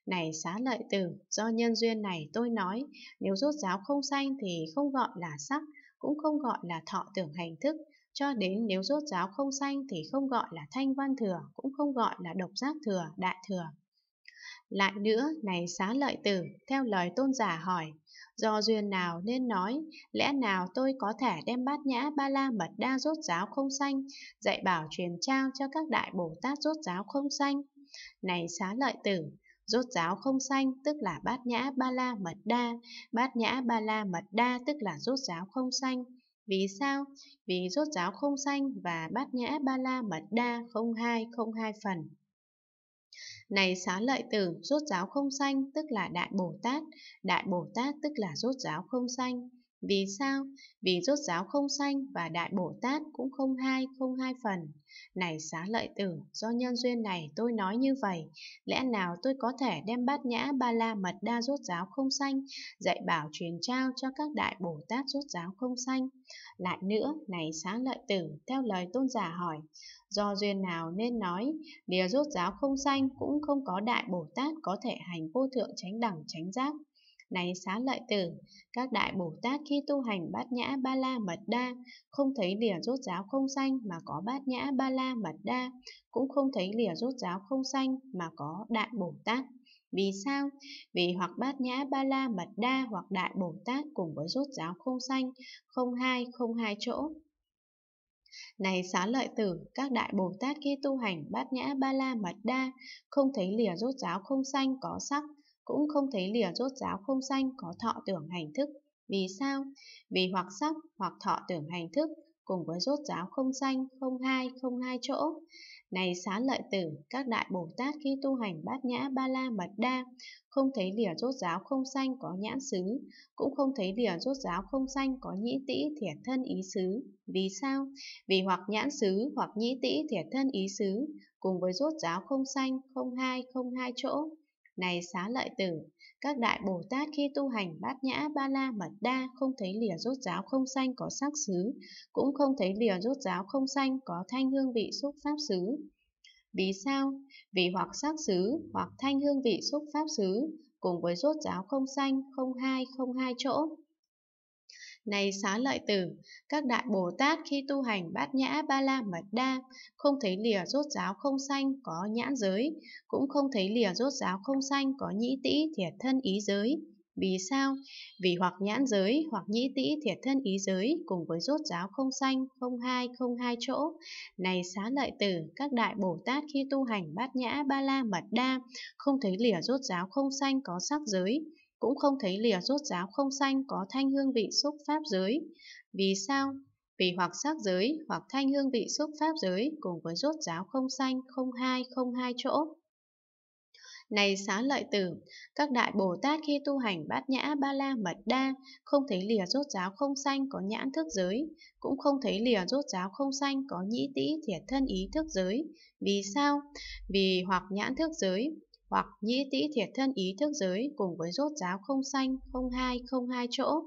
Này xá lợi tử, do nhân duyên này tôi nói, nếu rốt giáo không sanh thì không gọi là sắc, cũng không gọi là thọ tưởng hành thức, cho đến nếu rốt giáo không sanh thì không gọi là thanh văn thừa, cũng không gọi là độc giác thừa, đại thừa. Lại nữa, này xá lợi tử, theo lời tôn giả hỏi, Do duyên nào nên nói, lẽ nào tôi có thể đem bát nhã ba la mật đa rốt giáo không sanh, dạy bảo truyền trao cho các đại Bồ Tát rốt giáo không sanh? Này xá lợi tử, rốt giáo không sanh tức là bát nhã ba la mật đa, bát nhã ba la mật đa tức là rốt giáo không sanh. Vì sao? Vì rốt giáo không sanh và bát nhã ba la mật đa không hai không hai phần. Này xá lợi tử, rốt giáo không sanh tức là Đại Bồ Tát, Đại Bồ Tát tức là rốt giáo không sanh. Vì sao? Vì rốt giáo không sanh và Đại Bồ Tát cũng không hai, không hai phần. Này xá lợi tử, do nhân duyên này tôi nói như vậy, lẽ nào tôi có thể đem bát nhã ba la mật đa rốt giáo không sanh, dạy bảo truyền trao cho các Đại Bồ Tát rốt giáo không sanh? Lại nữa, này sáng lợi tử, theo lời tôn giả hỏi, do duyên nào nên nói, lìa rốt giáo không sanh cũng không có đại Bồ Tát có thể hành vô thượng tránh đẳng tránh giác. Này xá lợi tử, các đại Bồ Tát khi tu hành bát nhã ba la mật đa, không thấy lìa rốt giáo không xanh mà có bát nhã ba la mật đa, cũng không thấy lìa rốt giáo không xanh mà có đại Bồ Tát. Vì sao? Vì hoặc Bát Nhã Ba La Mật Đa hoặc Đại Bồ Tát cùng với rốt giáo không xanh không hai, không hai chỗ. Này xá lợi tử, các đại Bồ Tát khi tu hành bát nhã ba la mật đa, không thấy lìa rốt giáo không xanh có sắc, cũng không thấy lìa rốt giáo không xanh có thọ tưởng hành thức. Vì sao? Vì hoặc sắc, hoặc thọ tưởng hành thức, cùng với rốt giáo không xanh không hai, không hai chỗ. Này xá lợi tử, các đại Bồ Tát khi tu hành bát nhã ba la mật đa, không thấy lìa rốt giáo không xanh có nhãn xứ, cũng không thấy lìa rốt giáo không xanh có nhĩ tĩ thiệt thân ý xứ. Vì sao? Vì hoặc nhãn xứ hoặc nhĩ tĩ thiệt thân ý xứ, cùng với rốt giáo không xanh không hai, không hai chỗ. Này xá lợi tử, các đại Bồ Tát khi tu hành bát nhã ba la mật đa không thấy lìa rốt giáo không xanh có sắc xứ, cũng không thấy lìa rốt giáo không xanh có thanh hương vị xúc pháp xứ. Vì sao? Vì hoặc sắc xứ, hoặc thanh hương vị xúc pháp xứ, cùng với rốt giáo không xanh không hai, không hai chỗ. Này xá lợi tử, các đại Bồ Tát khi tu hành bát nhã ba la mật đa, không thấy lìa rốt giáo không sanh có nhãn giới, cũng không thấy lìa rốt giáo không sanh có nhĩ tĩ thiệt thân ý giới. Vì sao? Vì hoặc nhãn giới hoặc nhĩ tĩ thiệt thân ý giới cùng với rốt giáo không sanh, không hai, không hai chỗ. Này xá lợi tử, các đại Bồ Tát khi tu hành bát nhã ba la mật đa, không thấy lìa rốt giáo không sanh có sắc giới, cũng không thấy lìa rốt giáo không xanh có thanh hương vị xúc pháp giới. Vì sao? Vì hoặc sắc giới hoặc thanh hương vị xúc pháp giới cùng với rốt giáo không xanh không hai không hai chỗ. Này xá lợi tử, các đại Bồ Tát khi tu hành bát nhã ba la mật đa, không thấy lìa rốt giáo không xanh có nhãn thức giới, cũng không thấy lìa rốt giáo không xanh có nhĩ tĩ thiệt thân ý thức giới. Vì sao? Vì hoặc nhãn thức giới, hoặc nhĩ tĩ thiệt thân ý thức giới cùng với rốt giáo không xanh không hai, không hai chỗ.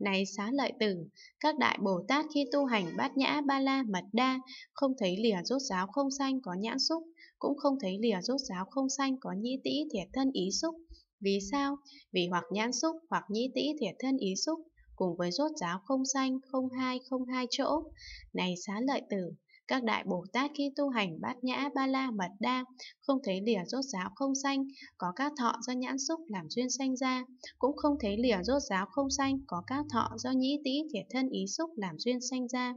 Này xá lợi tử, các đại Bồ Tát khi tu hành bát nhã ba la mật đa, không thấy lìa rốt giáo không xanh có nhãn xúc, cũng không thấy lìa rốt giáo không xanh có nhĩ tĩ thiệt thân ý xúc. Vì sao? Vì hoặc nhãn xúc hoặc nhĩ tĩ thiệt thân ý xúc cùng với rốt giáo không xanh không hai, không hai chỗ. Này xá lợi tử, các đại Bồ Tát khi tu hành bát nhã ba la mật đa, không thấy lìa rốt giáo không xanh có các thọ do nhãn xúc làm duyên sanh ra, cũng không thấy lìa rốt giáo không xanh có các thọ do nhĩ tĩ thiệt thân ý xúc làm duyên sanh ra.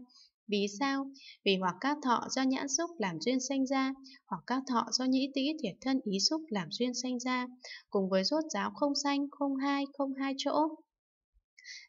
Vì sao? Vì hoặc các thọ do nhãn xúc làm duyên sanh ra, hoặc các thọ do nhĩ tĩ thiệt thân ý xúc làm duyên sanh ra, cùng với rốt giáo không xanh không hai, không hai chỗ.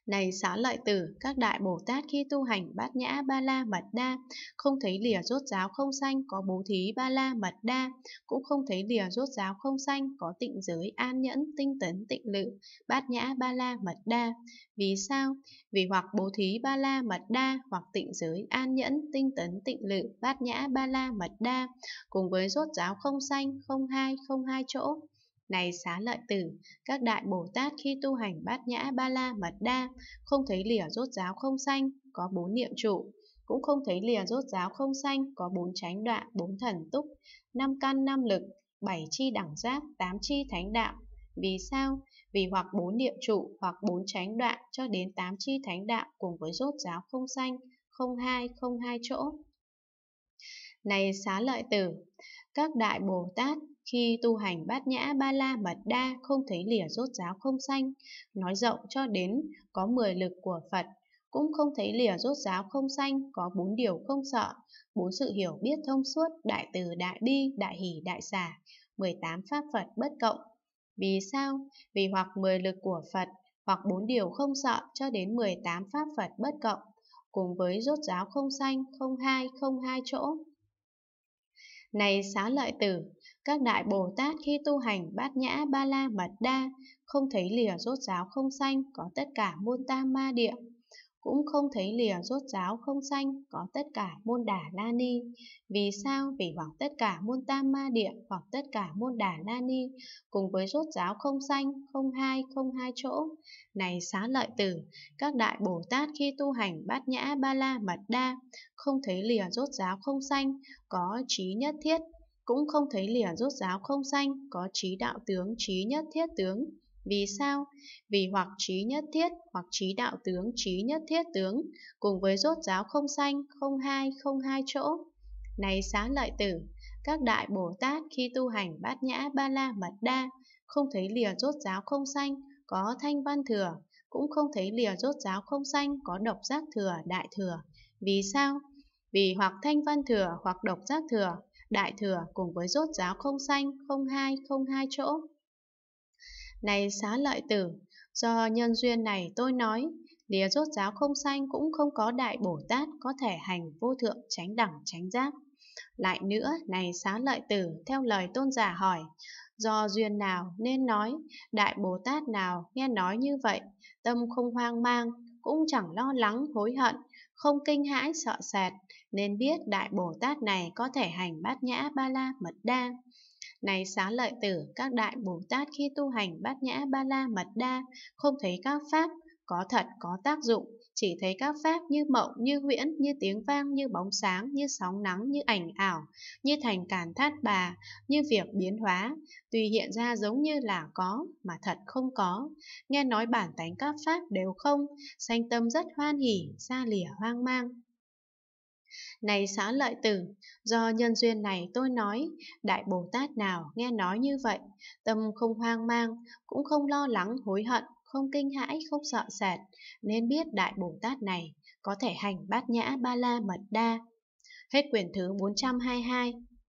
Này xá lợi tử, các đại Bồ Tát khi tu hành bát nhã ba la mật đa, không thấy lìa rốt giáo không sanh có bố thí ba la mật đa, cũng không thấy lìa rốt giáo không sanh có tịnh giới an nhẫn tinh tấn tịnh lự, bát nhã ba la mật đa. Vì sao? Vì hoặc bố thí ba la mật đa, hoặc tịnh giới an nhẫn tinh tấn tịnh lự, bát nhã ba la mật đa, cùng với rốt giáo không sanh, không hai, không hai chỗ, này xá lợi tử, các đại Bồ Tát khi tu hành bát nhã ba la mật đa, không thấy lìa rốt giáo không xanh có bốn niệm trụ, cũng không thấy lìa rốt giáo không xanh có bốn chánh đoạn, bốn thần túc, năm căn năm lực, bảy chi đẳng giác, tám chi thánh đạo. Vì sao? Vì hoặc bốn niệm trụ, hoặc bốn chánh đoạn cho đến tám chi thánh đạo cùng với rốt giáo không xanh không hai, không hai chỗ. Này xá lợi tử, các đại Bồ Tát khi tu hành bát nhã ba la mật đa không thấy lìa rốt giáo không sanh, nói rộng cho đến có 10 lực của Phật, cũng không thấy lìa rốt giáo không sanh, có bốn điều không sợ, bốn sự hiểu biết thông suốt, đại từ đại bi, đại hỷ đại xả, 18 pháp Phật bất cộng. Vì sao? Vì hoặc 10 lực của Phật, hoặc bốn điều không sợ cho đến 18 pháp Phật bất cộng, cùng với rốt giáo không sanh, không hai, không hai chỗ. Này xá lợi tử, các đại Bồ Tát khi tu hành bát nhã ba la mật đa, không thấy lìa rốt giáo không sanh có tất cả môn tam ma địa, cũng không thấy lìa rốt giáo không sanh có tất cả môn đà la ni. Vì sao? Vì hoặc tất cả môn tam ma địa hoặc tất cả môn đà la ni cùng với rốt giáo không sanh, không hai, không hai chỗ. Này xá lợi tử, các đại Bồ Tát khi tu hành bát nhã ba la mật đa, không thấy lìa rốt giáo không sanh, có trí nhất thiết, cũng không thấy lìa rốt giáo không xanh có trí đạo tướng trí nhất thiết tướng vì sao vì hoặc trí nhất thiết hoặc trí đạo tướng trí nhất thiết tướng cùng với rốt giáo không xanh không hai không hai chỗ này xá lợi tử các đại bồ tát khi tu hành bát nhã ba la mật đa không thấy lìa rốt giáo không xanh có thanh văn thừa cũng không thấy lìa rốt giáo không xanh có độc giác thừa đại thừa vì sao vì hoặc thanh văn thừa hoặc độc giác thừa Đại thừa cùng với rốt giáo không xanh, không hai, không hai chỗ. Này xá lợi tử, do nhân duyên này tôi nói, lìa rốt giáo không xanh cũng không có đại Bồ Tát có thể hành vô thượng tránh đẳng tránh giác. Lại nữa, này xá lợi tử, theo lời tôn giả hỏi, do duyên nào nên nói, đại Bồ Tát nào nghe nói như vậy, tâm không hoang mang, cũng chẳng lo lắng hối hận, không kinh hãi sợ sệt, nên biết Đại Bồ Tát này có thể hành bát nhã ba la mật đa. Này xá lợi tử, các Đại Bồ Tát khi tu hành bát nhã ba la mật đa, không thấy các pháp có thật có tác dụng, chỉ thấy các pháp như mộng, như huyễn, như tiếng vang, như bóng sáng, như sóng nắng, như ảnh ảo, như thành càn thát bà, như việc biến hóa, tùy hiện ra giống như là có, mà thật không có. Nghe nói bản tánh các pháp đều không, sanh tâm rất hoan hỉ, xa lìa hoang mang. Này xá lợi tử, do nhân duyên này tôi nói, Đại Bồ Tát nào nghe nói như vậy, tâm không hoang mang, cũng không lo lắng hối hận, không kinh hãi, không sợ sệt, nên biết Đại Bồ Tát này có thể hành bát nhã ba la mật đa. Hết quyển thứ 422